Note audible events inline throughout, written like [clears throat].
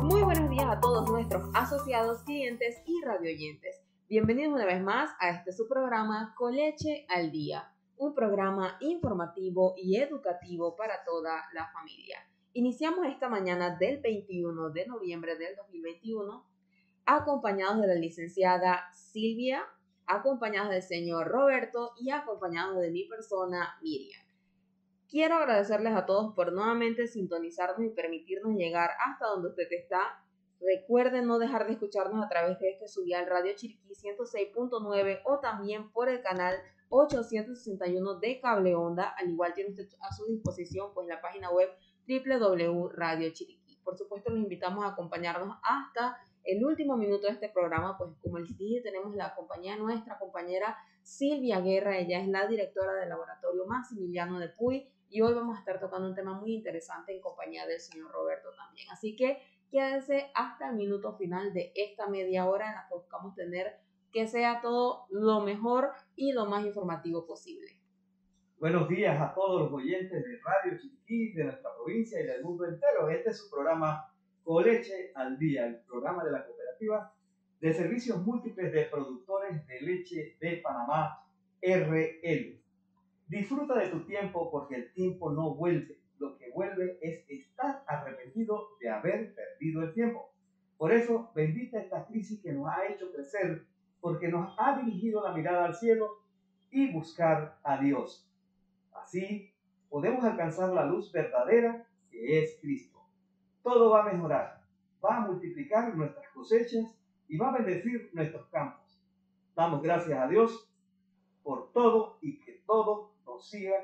Muy buenos días a todos nuestros asociados, clientes y radio oyentes. Bienvenidos una vez más a este su programa Coleche al Día, un programa informativo y educativo para toda la familia. Iniciamos esta mañana del 21 de noviembre del 2021 acompañados de la licenciada Silvia, acompañados del señor Roberto y acompañados de mi persona Miriam. Quiero agradecerles a todos por nuevamente sintonizarnos y permitirnos llegar hasta donde usted está. Recuerden no dejar de escucharnos a través de este subial Radio Chiriquí 106.9 o también por el canal 861 de Cable Onda. Al igual tiene usted a su disposición pues la página web www.radiochiriquí. Por supuesto, los invitamos a acompañarnos hasta el último minuto de este programa, pues como les dije, tenemos la compañía nuestra, compañera Silvia Guerra, ella es la directora del laboratorio Maximiliano de Puy y hoy vamos a estar tocando un tema muy interesante en compañía del señor Roberto también. Así que quédense hasta el minuto final de esta media hora en la que buscamos tener que sea todo lo mejor y lo más informativo posible. Buenos días a todos los oyentes de Radio Chiquí, de nuestra provincia y del mundo entero. Este es su programa Coleche al Día, el programa de la cooperativa de servicios múltiples de productores de leche de Panamá, RL. Disfruta de tu tiempo porque el tiempo no vuelve. Lo que vuelve es estar arrepentido de haber perdido el tiempo. Por eso, bendita esta crisis que nos ha hecho crecer, porque nos ha dirigido la mirada al cielo y buscar a Dios. Así, podemos alcanzar la luz verdadera que es Cristo todo va a mejorar, va a multiplicar nuestras cosechas y va a bendecir nuestros campos. Damos gracias a Dios por todo y que todo nos siga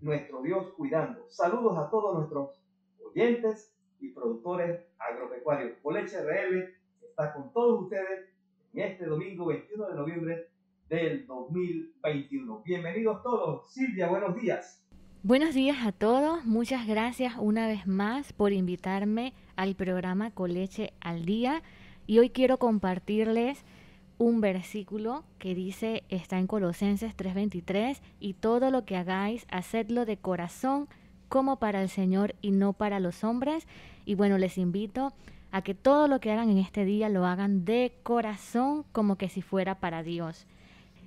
nuestro Dios cuidando. Saludos a todos nuestros oyentes y productores agropecuarios. Coleche RL está con todos ustedes en este domingo 21 de noviembre del 2021. Bienvenidos todos. Silvia, buenos días. Buenos días a todos, muchas gracias una vez más por invitarme al programa Coleche al Día y hoy quiero compartirles un versículo que dice, está en Colosenses 3:23, y todo lo que hagáis, hacedlo de corazón como para el Señor y no para los hombres. Y bueno, les invito a que todo lo que hagan en este día lo hagan de corazón como que si fuera para Dios.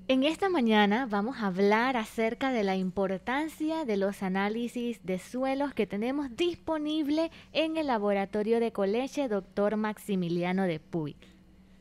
En esta mañana vamos a hablar acerca de la importancia de los análisis de suelos que tenemos disponible en el laboratorio de Coleche Doctor Maximiliano de Puy.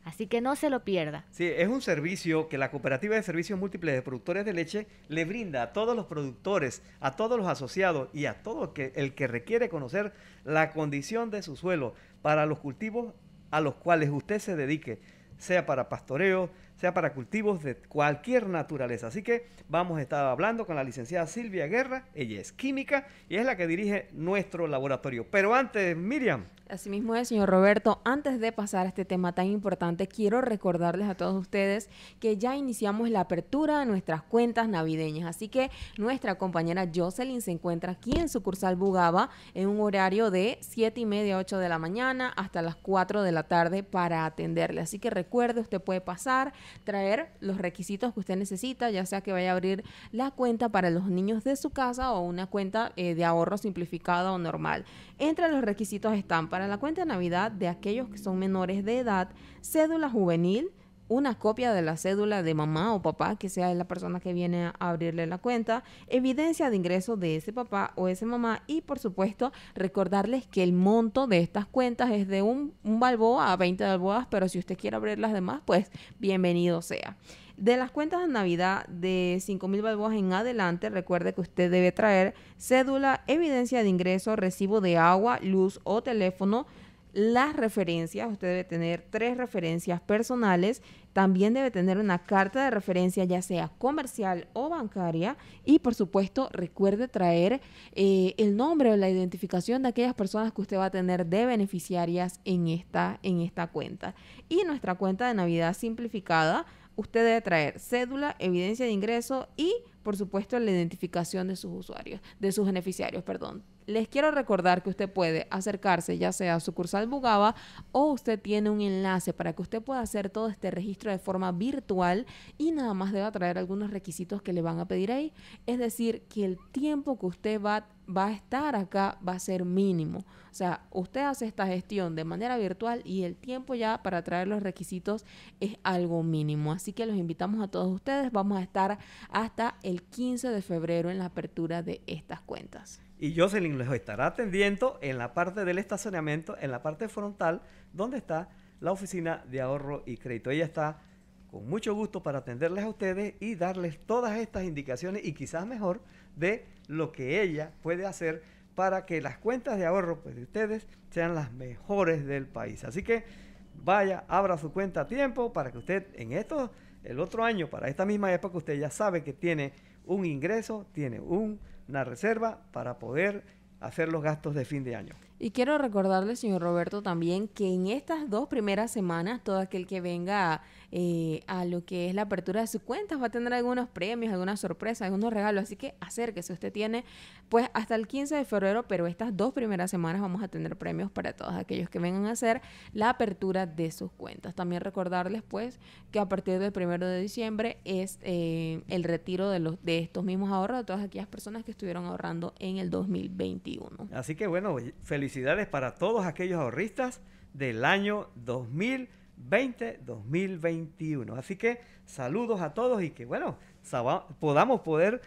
Así que no se lo pierda. Sí, es un servicio que la Cooperativa de Servicios Múltiples de Productores de Leche le brinda a todos los productores, a todos los asociados y a todo el que requiere conocer la condición de su suelo para los cultivos a los cuales usted se dedique, sea para pastoreo, sea para cultivos de cualquier naturaleza. Así que vamos a estar hablando con la licenciada Silvia Guerra, ella es química y es la que dirige nuestro laboratorio. Pero antes, Miriam. Asimismo es, señor Roberto, antes de pasar a este tema tan importante, quiero recordarles a todos ustedes que ya iniciamos la apertura de nuestras cuentas navideñas. Así que nuestra compañera Jocelyn se encuentra aquí en sucursal Bugaba en un horario de 7 y media, 8 de la mañana hasta las 4 de la tarde para atenderle. Así que recuerde, usted puede pasar, traer los requisitos que usted necesita, ya sea que vaya a abrir la cuenta para los niños de su casa o una cuenta eh, de ahorro simplificada o normal. Entre los requisitos están para la cuenta de Navidad de aquellos que son menores de edad, cédula juvenil, una copia de la cédula de mamá o papá, que sea la persona que viene a abrirle la cuenta, evidencia de ingreso de ese papá o ese mamá y por supuesto recordarles que el monto de estas cuentas es de un, balboa a 20 balboas, pero si usted quiere abrir las demás, pues bienvenido sea. De las cuentas de Navidad de 5.000 balboas en adelante, recuerde que usted debe traer cédula, evidencia de ingreso, recibo de agua, luz o teléfono, las referencias, usted debe tener tres referencias personales, también debe tener una carta de referencia ya sea comercial o bancaria y por supuesto recuerde traer eh, el nombre o la identificación de aquellas personas que usted va a tener de beneficiarias en esta, en esta cuenta. Y nuestra cuenta de Navidad simplificada, usted debe traer cédula, evidencia de ingreso y por supuesto la identificación de sus usuarios, de sus beneficiarios, perdón. Les quiero recordar que usted puede acercarse ya sea a sucursal Bugaba o usted tiene un enlace para que usted pueda hacer todo este registro de forma virtual y nada más debe traer algunos requisitos que le van a pedir ahí. Es decir, que el tiempo que usted va, va a estar acá va a ser mínimo. O sea, usted hace esta gestión de manera virtual y el tiempo ya para traer los requisitos es algo mínimo. Así que los invitamos a todos ustedes. Vamos a estar hasta el 15 de febrero en la apertura de estas cuentas y Jocelyn les estará atendiendo en la parte del estacionamiento, en la parte frontal, donde está la oficina de ahorro y crédito. Ella está con mucho gusto para atenderles a ustedes y darles todas estas indicaciones y quizás mejor de lo que ella puede hacer para que las cuentas de ahorro pues, de ustedes sean las mejores del país. Así que vaya, abra su cuenta a tiempo para que usted en estos el otro año, para esta misma época, usted ya sabe que tiene un ingreso, tiene una reserva para poder hacer los gastos de fin de año. Y quiero recordarle, señor Roberto, también que en estas dos primeras semanas, todo aquel que venga a eh, a lo que es la apertura de sus cuentas. Va a tener algunos premios, algunas sorpresas, algunos regalos. Así que acérquese. Usted tiene pues hasta el 15 de febrero, pero estas dos primeras semanas vamos a tener premios para todos aquellos que vengan a hacer la apertura de sus cuentas. También recordarles pues que a partir del primero de diciembre es eh, el retiro de, los, de estos mismos ahorros de todas aquellas personas que estuvieron ahorrando en el 2021. Así que bueno, felicidades para todos aquellos ahorristas del año 2021. 20 2021 Así que saludos a todos y que, bueno, podamos poder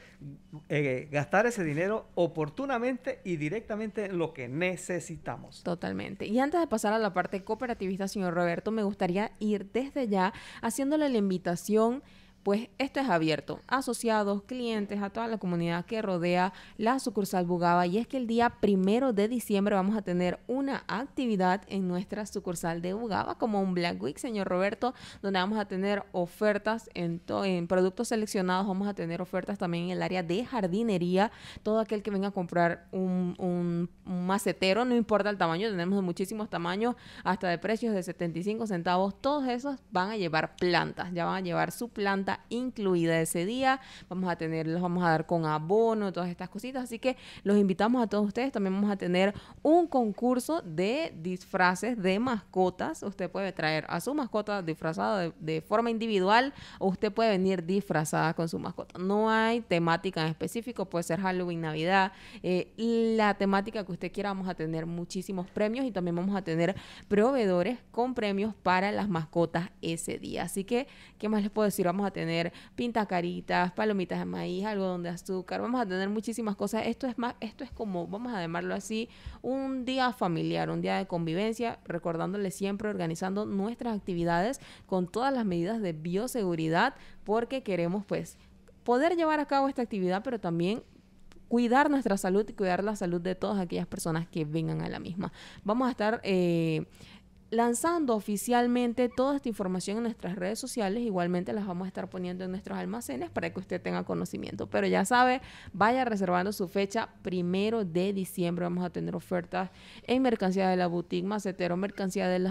eh, gastar ese dinero oportunamente y directamente lo que necesitamos. Totalmente. Y antes de pasar a la parte cooperativista, señor Roberto, me gustaría ir desde ya haciéndole la invitación pues esto es abierto asociados, clientes, a toda la comunidad que rodea la sucursal Bugaba. Y es que el día primero de diciembre vamos a tener una actividad en nuestra sucursal de Bugaba, como un Black Week, señor Roberto, donde vamos a tener ofertas en, productos seleccionados, vamos a tener ofertas también en el área de jardinería. Todo aquel que venga a comprar un, macetero, no importa el tamaño, tenemos muchísimos tamaños, hasta de precios de 75 centavos, todos esos van a llevar plantas, ya van a llevar su planta incluida ese día. Vamos a tener, los vamos a dar con abono, todas estas cositas. Así que los invitamos a todos ustedes. También vamos a tener un concurso de disfraces de mascotas. Usted puede traer a su mascota disfrazada de, forma individual o usted puede venir disfrazada con su mascota. No hay temática en específico, puede ser Halloween, Navidad. Eh, la temática que usted quiera, vamos a tener muchísimos premios y también vamos a tener proveedores con premios para las mascotas ese día. Así que, ¿qué más les puedo decir? Vamos a tener pintacaritas, palomitas de maíz, algodón de azúcar, vamos a tener muchísimas cosas. Esto es más, esto es como, vamos a llamarlo así, un día familiar, un día de convivencia, recordándole siempre, organizando nuestras actividades con todas las medidas de bioseguridad, porque queremos pues poder llevar a cabo esta actividad, pero también cuidar nuestra salud y cuidar la salud de todas aquellas personas que vengan a la misma. Vamos a estar eh, lanzando oficialmente toda esta información en nuestras redes sociales. Igualmente las vamos a estar poniendo en nuestros almacenes para que usted tenga conocimiento. Pero ya sabe, vaya reservando su fecha. Primero de diciembre vamos a tener ofertas en mercancía de la boutique Macetero, mercancía del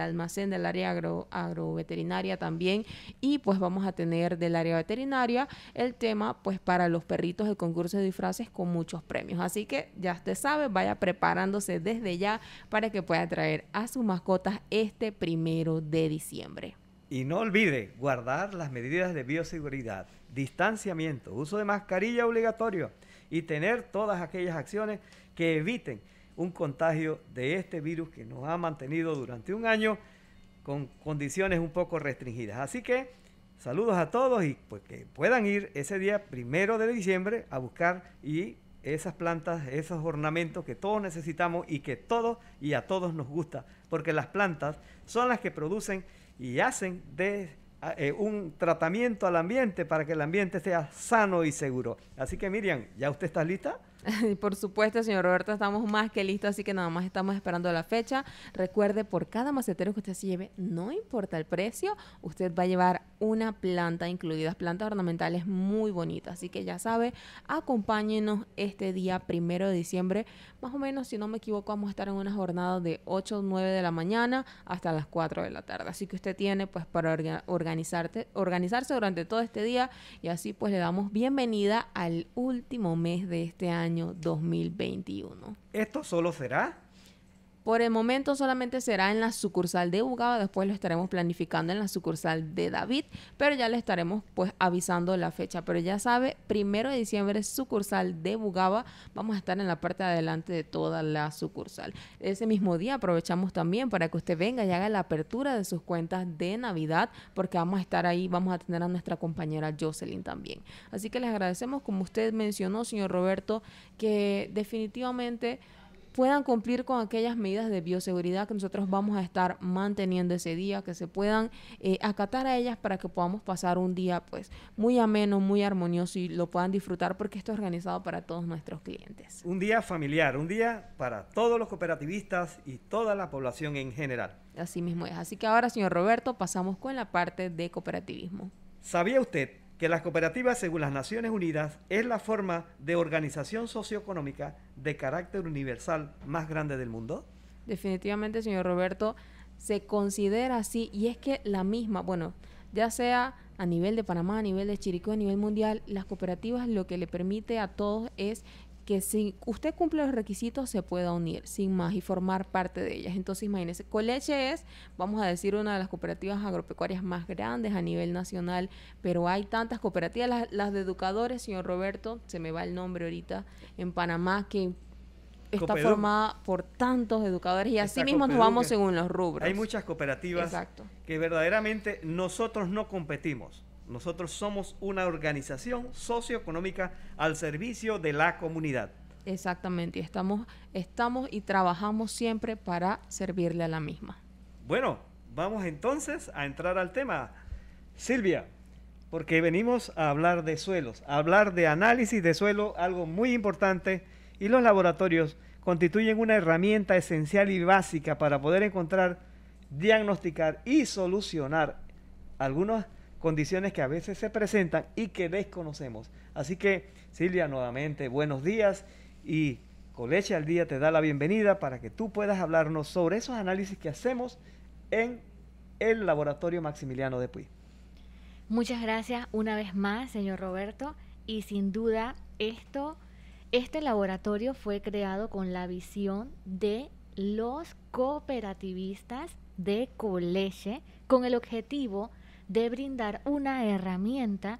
almacén del área agro agroveterinaria también. Y pues vamos a tener del área veterinaria el tema pues para los perritos el concurso de disfraces con muchos premios. Así que ya usted sabe, vaya preparándose desde ya para que pueda traer a su mascotas este primero de diciembre. Y no olvide guardar las medidas de bioseguridad, distanciamiento, uso de mascarilla obligatorio y tener todas aquellas acciones que eviten un contagio de este virus que nos ha mantenido durante un año con condiciones un poco restringidas. Así que saludos a todos y pues que puedan ir ese día primero de diciembre a buscar y esas plantas, esos ornamentos que todos necesitamos y que todos y a todos nos gusta, porque las plantas son las que producen y hacen de eh, un tratamiento al ambiente para que el ambiente sea sano y seguro. Así que Miriam, ¿ya usted está lista? [laughs] por supuesto, señor Roberto, estamos más que listos, así que nada más estamos esperando la fecha. Recuerde, por cada macetero que usted se lleve, no importa el precio, usted va a llevar una planta, incluidas plantas ornamentales muy bonitas. Así que ya sabe, acompáñenos este día primero de diciembre. Más o menos, si no me equivoco, vamos a estar en una jornada de 8 o 9 de la mañana hasta las 4 de la tarde. Así que usted tiene pues para organizarte, organizarse durante todo este día y así pues le damos bienvenida al último mes de este año 2021. Esto solo será por el momento solamente será en la sucursal de Bugaba, después lo estaremos planificando en la sucursal de David, pero ya le estaremos pues avisando la fecha. Pero ya sabe, primero de diciembre sucursal de Bugaba, vamos a estar en la parte de adelante de toda la sucursal. Ese mismo día aprovechamos también para que usted venga y haga la apertura de sus cuentas de Navidad, porque vamos a estar ahí, vamos a tener a nuestra compañera Jocelyn también. Así que les agradecemos, como usted mencionó, señor Roberto, que definitivamente puedan cumplir con aquellas medidas de bioseguridad que nosotros vamos a estar manteniendo ese día, que se puedan eh, acatar a ellas para que podamos pasar un día pues muy ameno, muy armonioso y lo puedan disfrutar porque esto es organizado para todos nuestros clientes. Un día familiar, un día para todos los cooperativistas y toda la población en general. Así mismo es. Así que ahora, señor Roberto, pasamos con la parte de cooperativismo. ¿Sabía usted que las cooperativas, según las Naciones Unidas, es la forma de organización socioeconómica de carácter universal más grande del mundo? Definitivamente, señor Roberto, se considera así y es que la misma, bueno, ya sea a nivel de Panamá, a nivel de Chiricó, a nivel mundial, las cooperativas lo que le permite a todos es que si usted cumple los requisitos se pueda unir sin más y formar parte de ellas. Entonces, imagínense, Coleche es, vamos a decir, una de las cooperativas agropecuarias más grandes a nivel nacional, pero hay tantas cooperativas, las, de educadores, señor Roberto, se me va el nombre ahorita, en Panamá, que está formada por tantos educadores y así mismo nos vamos según los rubros. Hay muchas cooperativas que verdaderamente nosotros no competimos. Nosotros somos una organización socioeconómica al servicio de la comunidad. Exactamente, estamos, estamos y trabajamos siempre para servirle a la misma. Bueno, vamos entonces a entrar al tema. Silvia, porque venimos a hablar de suelos, a hablar de análisis de suelo, algo muy importante, y los laboratorios constituyen una herramienta esencial y básica para poder encontrar, diagnosticar y solucionar algunos condiciones que a veces se presentan y que desconocemos. Así que, Silvia, nuevamente, buenos días y Coleche al Día te da la bienvenida para que tú puedas hablarnos sobre esos análisis que hacemos en el laboratorio Maximiliano de Puy. Muchas gracias una vez más, señor Roberto, y sin duda esto este laboratorio fue creado con la visión de los cooperativistas de Coleche con el objetivo de de brindar una herramienta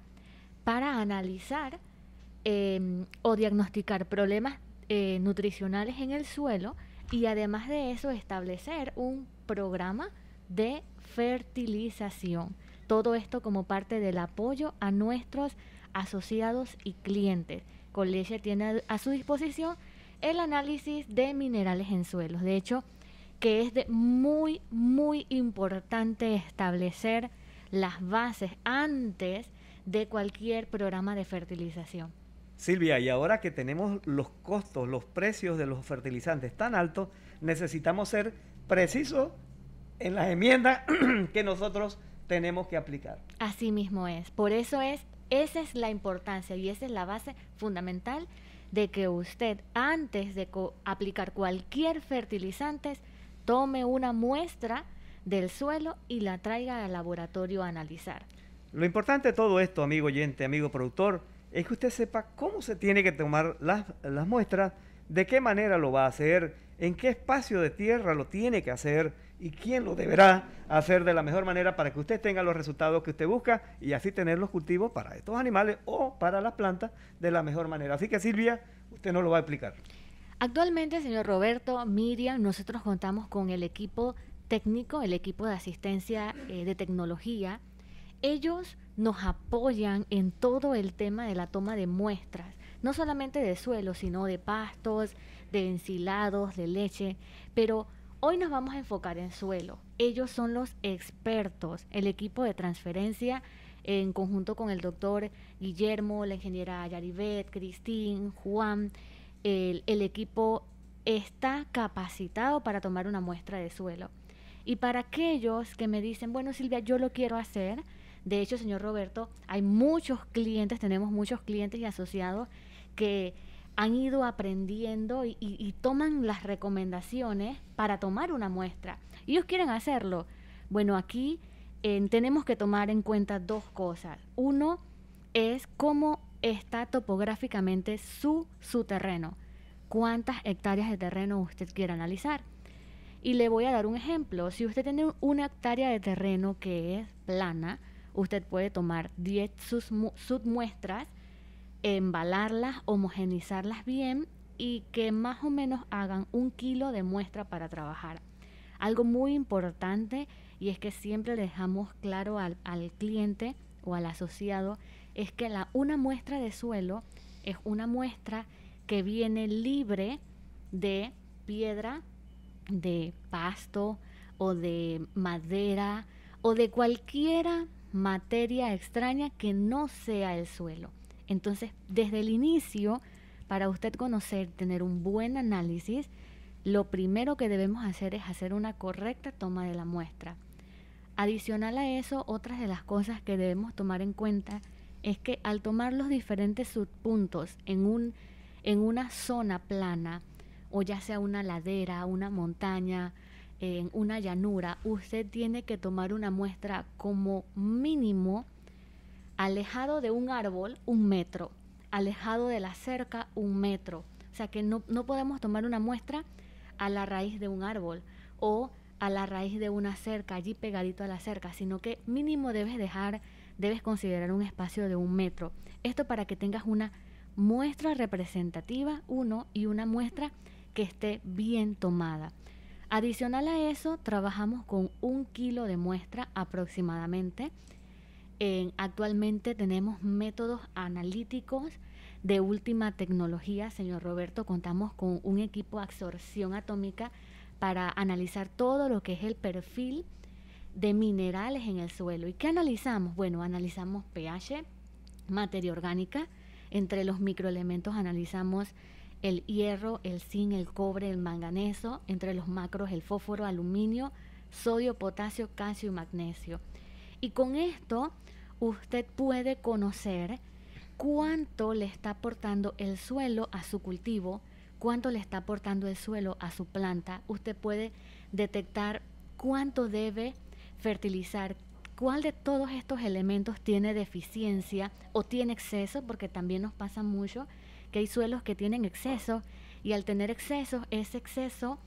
para analizar em, o diagnosticar problemas eh, nutricionales en el suelo y además de eso establecer un programa de fertilización. Todo esto como parte del apoyo a nuestros asociados y clientes. Colegio tiene a su disposición el análisis de minerales en suelos. De hecho, que es de muy, muy importante establecer las bases antes de cualquier programa de fertilización. Silvia, y ahora que tenemos los costos, los precios de los fertilizantes tan altos, necesitamos ser precisos en las enmiendas [clears throat] que nosotros tenemos que aplicar. Así mismo es. Por eso es, esa es la importancia y esa es la base fundamental de que usted antes de aplicar cualquier fertilizante tome una muestra del suelo y la traiga al laboratorio a analizar. Lo importante de todo esto, amigo oyente, amigo productor, es que usted sepa cómo se tiene que tomar las, las muestras, de qué manera lo va a hacer, en qué espacio de tierra lo tiene que hacer y quién lo deberá hacer de la mejor manera para que usted tenga los resultados que usted busca y así tener los cultivos para estos animales o para las plantas de la mejor manera. Así que Silvia, usted nos lo va a explicar. Actualmente, señor Roberto, Miriam, nosotros contamos con el equipo técnico, el equipo de asistencia eh, de tecnología, ellos nos apoyan en todo el tema de la toma de muestras, no solamente de suelo, sino de pastos, de ensilados, de leche, pero hoy nos vamos a enfocar en suelo. Ellos son los expertos, el equipo de transferencia en conjunto con el doctor Guillermo, la ingeniera Yaribet, Cristín, Juan, el equipo está capacitado para tomar una muestra de suelo. Y para aquellos que me dicen, bueno Silvia, yo lo quiero hacer, de hecho, señor Roberto, hay muchos clientes, tenemos muchos clientes y asociados que han ido aprendiendo y, toman las recomendaciones para tomar una muestra. Y ellos quieren hacerlo. Bueno, aquí eh, tenemos que tomar en cuenta dos cosas. Uno es cómo está topográficamente su, su terreno, cuántas hectáreas de terreno usted quiere analizar. Y le voy a dar un ejemplo. Si usted tiene una hectárea de terreno que es plana, usted puede tomar 10 submuestras, embalarlas, homogenizarlas bien y que más o menos hagan un kilo de muestra para trabajar. Algo muy importante y es que siempre le dejamos claro al, cliente o al asociado es que la, una muestra de suelo es una muestra que viene libre de piedra, de pasto o de madera o de cualquiera materia extraña que no sea el suelo. Entonces, desde el inicio, para usted conocer, tener un buen análisis, lo primero que debemos hacer es hacer una correcta toma de la muestra. Adicional a eso, otras de las cosas que debemos tomar en cuenta es que al tomar los diferentes subpuntos en, en una zona plana, o ya sea una ladera, una montaña, en una llanura, usted tiene que tomar una muestra como mínimo alejado de un árbol un metro, alejado de la cerca un metro. O sea que no, no podemos tomar una muestra a la raíz de un árbol o a la raíz de una cerca, allí pegadito a la cerca, sino que mínimo debes dejar, debes considerar un espacio de un metro. Esto para que tengas una muestra representativa, uno, y una muestra que esté bien tomada. Adicional a eso, trabajamos con un kilo de muestra aproximadamente. actualmente tenemos métodos analíticos de última tecnología, señor Roberto. Contamos con un equipo de absorción atómica para analizar todo lo que es el perfil de minerales en el suelo. ¿Y qué analizamos? Bueno, analizamos pH, materia orgánica. Entre los microelementos analizamos el hierro, el zinc, el cobre, el manganeso, entre los macros el fósforo, aluminio, sodio, potasio, calcio y magnesio. Y con esto usted puede conocer cuánto le está aportando el suelo a su cultivo, cuánto le está aportando el suelo a su planta. Usted puede detectar cuánto debe fertilizar, cuál de todos estos elementos tiene deficiencia o tiene exceso, porque también nos pasa mucho que hay suelos que tienen exceso y al tener exceso, ese exceso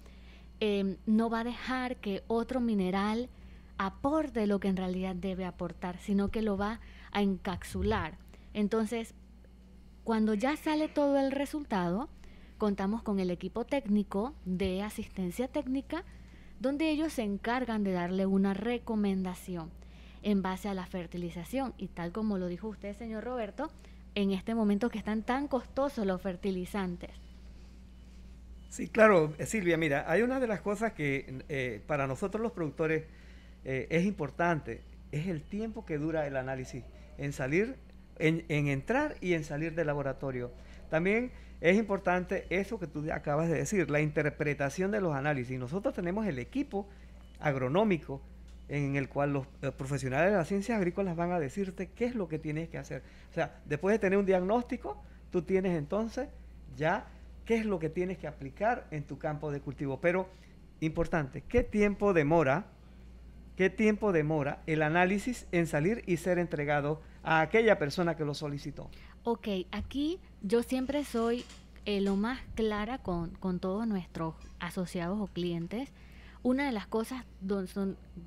em, no va a dejar que otro mineral aporte lo que en realidad debe aportar, sino que lo va a encapsular. Entonces, cuando ya sale todo el resultado, contamos con el equipo técnico de asistencia técnica, donde ellos se encargan de darle una recomendación en base a la fertilización. Y tal como lo dijo usted, señor Roberto, en este momento que están tan costosos los fertilizantes. Sí, claro, Silvia, mira, hay una de las cosas que eh, para nosotros los productores eh, es importante, es el tiempo que dura el análisis en salir, en entrar y en salir del laboratorio. También es importante eso que tú acabas de decir, la interpretación de los análisis. Nosotros tenemos el equipo agronómico en el cual los eh, profesionales de las ciencias agrícolas van a decirte qué es lo que tienes que hacer. O sea, después de tener un diagnóstico, tú tienes entonces ya qué es lo que tienes que aplicar en tu campo de cultivo. Pero, importante, ¿qué tiempo demora? ¿Qué tiempo demora el análisis en salir y ser entregado a aquella persona que lo solicitó? Ok, aquí yo siempre soy eh, lo más clara con, con todos nuestros asociados o clientes una de las cosas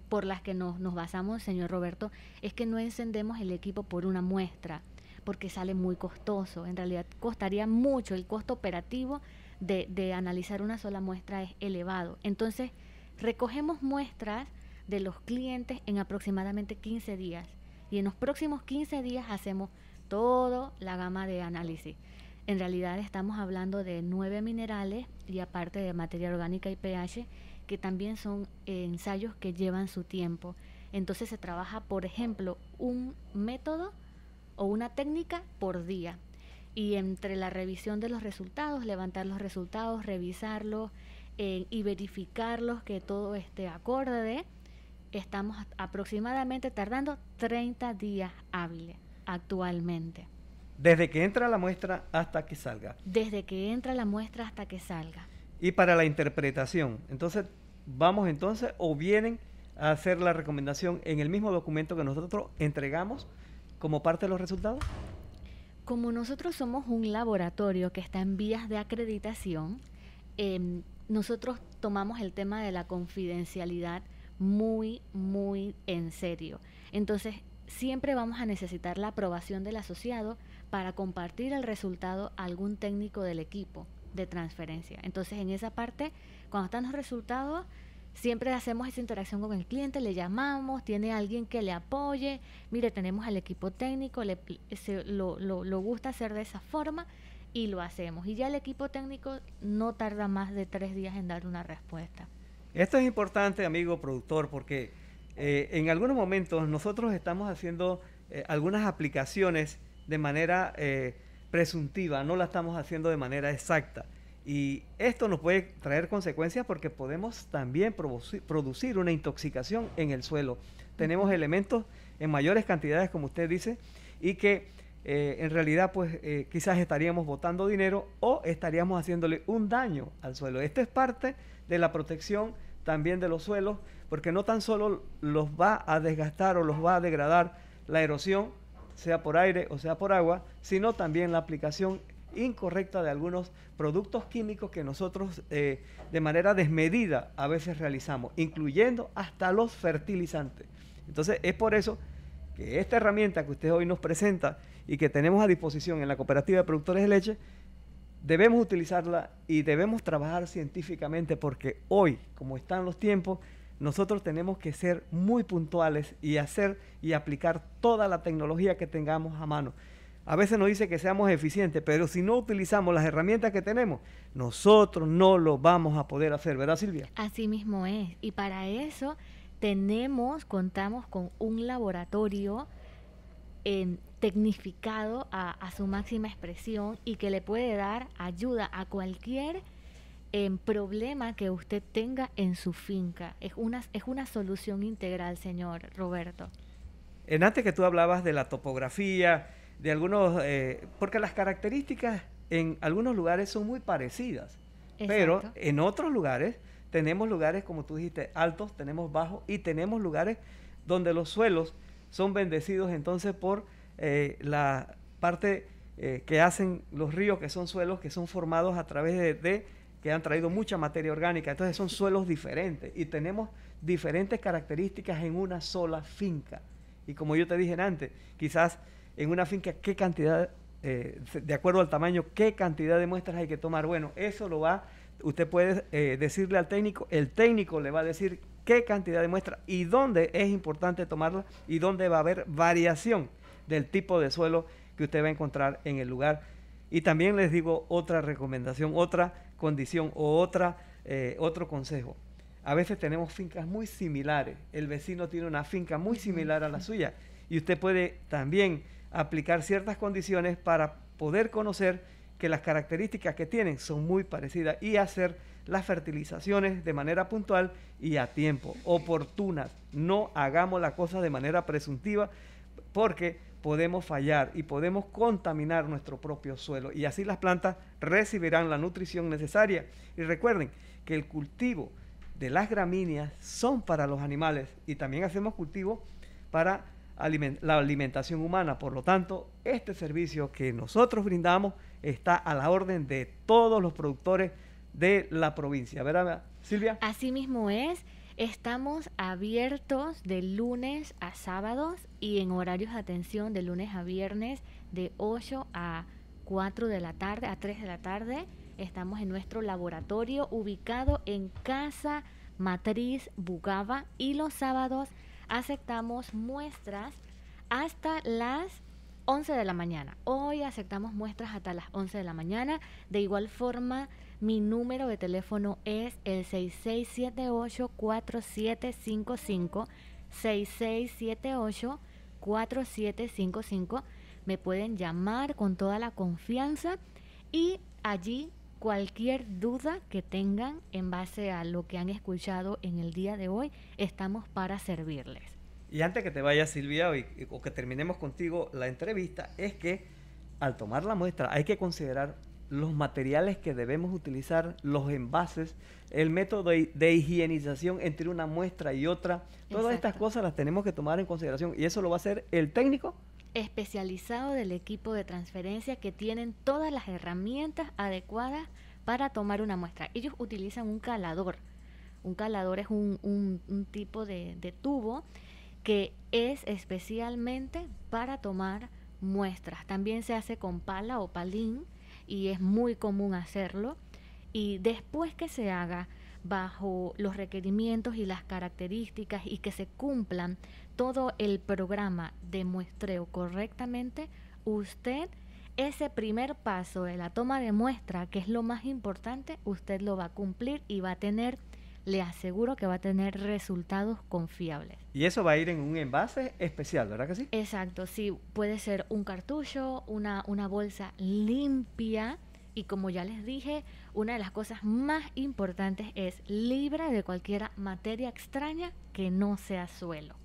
por las que nos, basamos, señor Roberto, es que no encendemos el equipo por una muestra, porque sale muy costoso. En realidad costaría mucho, el costo operativo de, de analizar una sola muestra es elevado. Entonces, recogemos muestras de los clientes en aproximadamente 15 días y en los próximos 15 días hacemos toda la gama de análisis. En realidad estamos hablando de nueve minerales y aparte de materia orgánica y pH que también son eh, ensayos que llevan su tiempo. Entonces se trabaja, por ejemplo, un método o una técnica por día. Y entre la revisión de los resultados, levantar los resultados, revisarlos eh, y verificarlos que todo esté acorde, estamos aproximadamente tardando 30 días hábiles actualmente. Desde que entra la muestra hasta que salga. Desde que entra la muestra hasta que salga y para la interpretación. Entonces, vamos entonces o vienen a hacer la recomendación en el mismo documento que nosotros entregamos como parte de los resultados. Como nosotros somos un laboratorio que está en vías de acreditación, em, nosotros tomamos el tema de la confidencialidad muy, muy en serio. Entonces, siempre vamos a necesitar la aprobación del asociado para compartir el resultado a algún técnico del equipo transferencia. Entonces, en esa parte, cuando están los resultados, siempre hacemos esa interacción con el cliente, le llamamos, tiene alguien que le apoye, mire, tenemos al equipo técnico, le, se, lo, lo, gusta hacer de esa forma y lo hacemos. Y ya el equipo técnico no tarda más de tres días en dar una respuesta. Esto es importante, amigo productor, porque eh, en algunos momentos nosotros estamos haciendo eh, algunas aplicaciones de manera... Eh, presuntiva, no la estamos haciendo de manera exacta. Y esto nos puede traer consecuencias porque podemos también producir una intoxicación en el suelo. Tenemos elementos en mayores cantidades, como usted dice, y que eh, en realidad pues eh, quizás estaríamos botando dinero o estaríamos haciéndole un daño al suelo. Esto es parte de la protección también de los suelos, porque no tan solo los va a desgastar o los va a degradar la erosión, sea por aire o sea por agua, sino también la aplicación incorrecta de algunos productos químicos que nosotros eh, de manera desmedida a veces realizamos, incluyendo hasta los fertilizantes. Entonces es por eso que esta herramienta que usted hoy nos presenta y que tenemos a disposición en la Cooperativa de Productores de Leche, debemos utilizarla y debemos trabajar científicamente porque hoy, como están los tiempos, nosotros tenemos que ser muy puntuales y hacer y aplicar toda la tecnología que tengamos a mano. A veces nos dice que seamos eficientes, pero si no utilizamos las herramientas que tenemos, nosotros no lo vamos a poder hacer, ¿verdad Silvia? Así mismo es. Y para eso tenemos, contamos con un laboratorio tecnificado a, a su máxima expresión y que le puede dar ayuda a cualquier en problema que usted tenga en su finca. Es una, es una solución integral, señor Roberto. En antes que tú hablabas de la topografía, de algunos, eh, porque las características en algunos lugares son muy parecidas, pero en otros lugares tenemos lugares, como tú dijiste, altos, tenemos bajos y tenemos lugares donde los suelos son bendecidos entonces por eh, la parte eh, que hacen los ríos, que son suelos que son formados a través de que han traído mucha materia orgánica. Entonces son suelos diferentes y tenemos diferentes características en una sola finca. Y como yo te dije antes, quizás en una finca qué cantidad, eh, de acuerdo al tamaño, qué cantidad de muestras hay que tomar. Bueno, eso lo va, usted puede eh, decirle al técnico, el técnico le va a decir qué cantidad de muestras y dónde es importante tomarla y dónde va a haber variación del tipo de suelo que usted va a encontrar en el lugar. Y también les digo otra recomendación, otra condición o otra, eh, otro consejo. A veces tenemos fincas muy similares. El vecino tiene una finca muy similar a la suya. Y usted puede también aplicar ciertas condiciones para poder conocer que las características que tienen son muy parecidas y hacer las fertilizaciones de manera puntual y a tiempo, oportunas. No hagamos la cosa de manera presuntiva porque podemos fallar y podemos contaminar nuestro propio suelo y así las plantas recibirán la nutrición necesaria. Y recuerden que el cultivo de las gramíneas son para los animales y también hacemos cultivo para la alimentación humana. Por lo tanto, este servicio que nosotros brindamos está a la orden de todos los productores de la provincia. ¿Verdad, Silvia? Así mismo es. Estamos abiertos de lunes a sábados y en horarios de atención de lunes a viernes de 8 a 4 de la tarde, a 3 de la tarde. Estamos en nuestro laboratorio ubicado en Casa Matriz Bugaba y los sábados aceptamos muestras hasta las 11 de la mañana. Hoy aceptamos muestras hasta las 11 de la mañana. De igual forma, mi número de teléfono es el 6678-4755. 6678-4755. Me pueden llamar con toda la confianza y allí cualquier duda que tengan en base a lo que han escuchado en el día de hoy, estamos para servirles. Y antes que te vaya Silvia o, que terminemos contigo la entrevista, es que al tomar la muestra hay que considerar los materiales que debemos utilizar, los envases, el método de higienización entre una muestra y otra. Todas estas cosas las tenemos que tomar en consideración y eso lo va a hacer el técnico especializado del equipo de transferencia que tienen todas las herramientas adecuadas para tomar una muestra. Ellos utilizan un calador. Un calador es un, tipo de tubo que es especialmente para tomar muestras. También se hace con pala o palín y es muy común hacerlo. Y después que se haga bajo los requerimientos y las características y que se cumplan todo el programa de muestreo correctamente, usted ese primer paso de la toma de muestra, que es lo más importante, usted lo va a cumplir y va a tener le aseguro que va a tener resultados confiables. Y eso va a ir en un envase especial, ¿verdad que sí? Exacto, sí, puede ser un cartucho, una, bolsa limpia y como ya les dije, una de las cosas más importantes es libre de cualquier materia extraña que no sea suelo.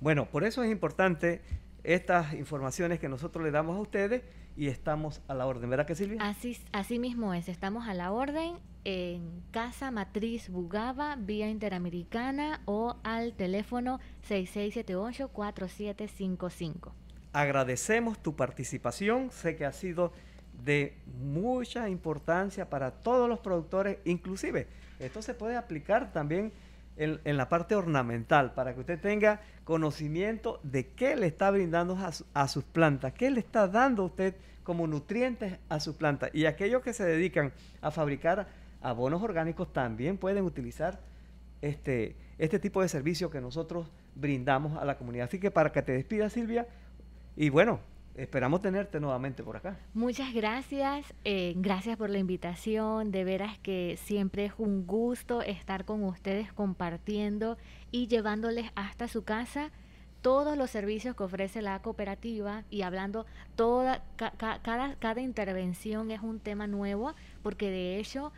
Bueno, por eso es importante estas informaciones que nosotros le damos a ustedes y estamos a la orden, ¿verdad que Silvia? Así, así mismo es, estamos a la orden en Casa Matriz Bugaba, vía Interamericana o al teléfono 6678-4755. Agradecemos tu participación, sé que ha sido de mucha importancia para todos los productores, inclusive esto se puede aplicar también en, la parte ornamental, para que usted tenga conocimiento de qué le está brindando a, sus plantas, qué le está dando usted como nutrientes a sus plantas. Y aquellos que se dedican a fabricar abonos orgánicos también pueden utilizar este, este tipo de servicio que nosotros brindamos a la comunidad. Así que para que te despida Silvia, y bueno, esperamos tenerte nuevamente por acá. Muchas gracias, eh, gracias por la invitación, de veras que siempre es un gusto estar con ustedes compartiendo y llevándoles hasta su casa todos los servicios que ofrece la cooperativa y hablando toda cada, cada intervención es un tema nuevo porque de hecho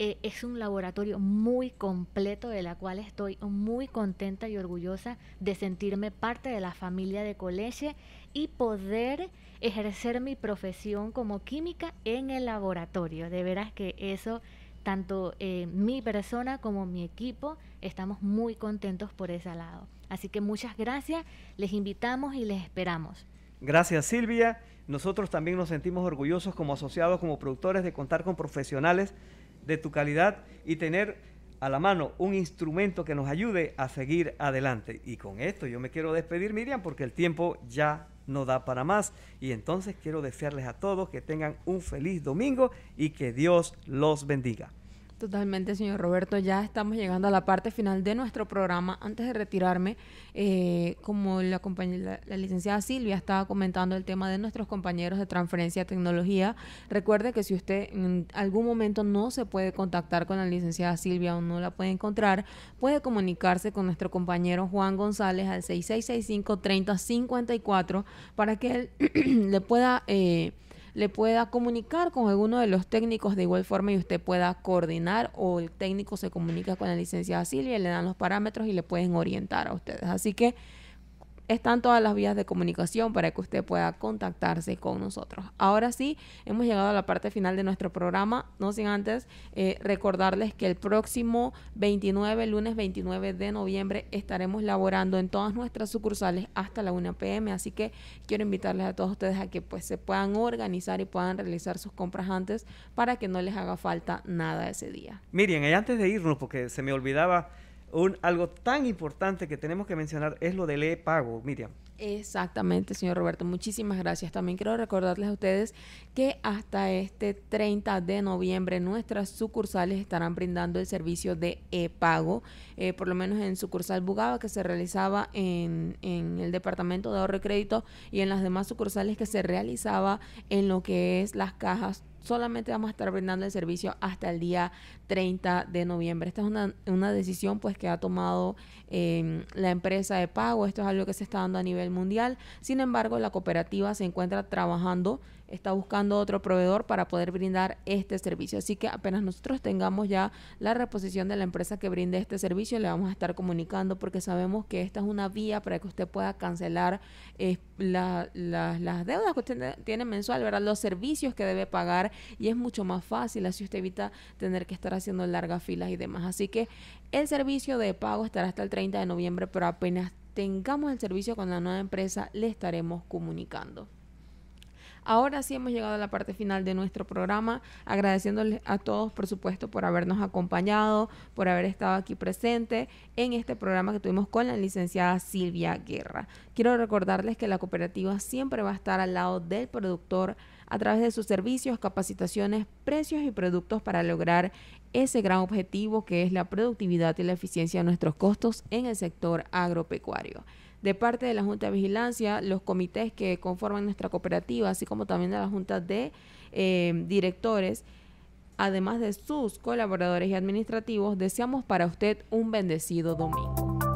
eh, es un laboratorio muy completo de la cual estoy muy contenta y orgullosa de sentirme parte de la familia de Coleche y poder ejercer mi profesión como química en el laboratorio. De veras que eso, tanto eh, mi persona como mi equipo, estamos muy contentos por ese lado. Así que muchas gracias, les invitamos y les esperamos. Gracias Silvia. Nosotros también nos sentimos orgullosos como asociados, como productores, de contar con profesionales de tu calidad y tener a la mano un instrumento que nos ayude a seguir adelante. Y con esto yo me quiero despedir, Miriam, porque el tiempo ya no da para más. Y entonces quiero desearles a todos que tengan un feliz domingo y que Dios los bendiga. Totalmente, señor Roberto. Ya estamos llegando a la parte final de nuestro programa. Antes de retirarme, eh, como la, compañera la, licenciada Silvia estaba comentando el tema de nuestros compañeros de transferencia de tecnología, recuerde que si usted en algún momento no se puede contactar con la licenciada Silvia o no la puede encontrar, puede comunicarse con nuestro compañero Juan González al 6665-3054 para que él [clears throat] le pueda... Eh, le pueda comunicar con alguno de los técnicos de igual forma y usted pueda coordinar o el técnico se comunica con la licenciada y le dan los parámetros y le pueden orientar a ustedes. Así que están todas las vías de comunicación para que usted pueda contactarse con nosotros. Ahora sí, hemos llegado a la parte final de nuestro programa, no sin antes eh, recordarles que el próximo 29, lunes 29 de noviembre, estaremos laborando en todas nuestras sucursales hasta la 1 pm, así que quiero invitarles a todos ustedes a que pues se puedan organizar y puedan realizar sus compras antes para que no les haga falta nada ese día. Miren, y antes de irnos, porque se me olvidaba un, algo tan importante que tenemos que mencionar es lo del e-pago, Miriam. Exactamente, señor Roberto. Muchísimas gracias. También quiero recordarles a ustedes que hasta este 30 de noviembre nuestras sucursales estarán brindando el servicio de e-pago, eh, por lo menos en sucursal Bugaba que se realizaba en, en, el Departamento de Ahorro y Crédito y en las demás sucursales que se realizaba en lo que es las cajas. Solamente vamos a estar brindando el servicio hasta el día 30 de noviembre. Esta es una, decisión pues que ha tomado em, la empresa de pago. Esto es algo que se está dando a nivel mundial. Sin embargo, la cooperativa se encuentra trabajando, está buscando otro proveedor para poder brindar este servicio. Así que apenas nosotros tengamos ya la reposición de la empresa que brinde este servicio, le vamos a estar comunicando porque sabemos que esta es una vía para que usted pueda cancelar las deudas que usted tiene mensual, ¿verdad? los servicios que debe pagar y es mucho más fácil. Así usted evita tener que estar haciendo largas filas y demás. Así que el servicio de pago estará hasta el 30 de noviembre, pero apenas tengamos el servicio con la nueva empresa, le estaremos comunicando. Ahora sí hemos llegado a la parte final de nuestro programa, agradeciéndoles a todos, por supuesto, por habernos acompañado, por haber estado aquí presente en este programa que tuvimos con la licenciada Silvia Guerra. Quiero recordarles que la cooperativa siempre va a estar al lado del productor a través de sus servicios, capacitaciones, precios y productos para lograr ese gran objetivo que es la productividad y la eficiencia de nuestros costos en el sector agropecuario. De parte de la Junta de Vigilancia, los comités que conforman nuestra cooperativa, así como también de la Junta de em, Directores, además de sus colaboradores y administrativos, deseamos para usted un bendecido domingo.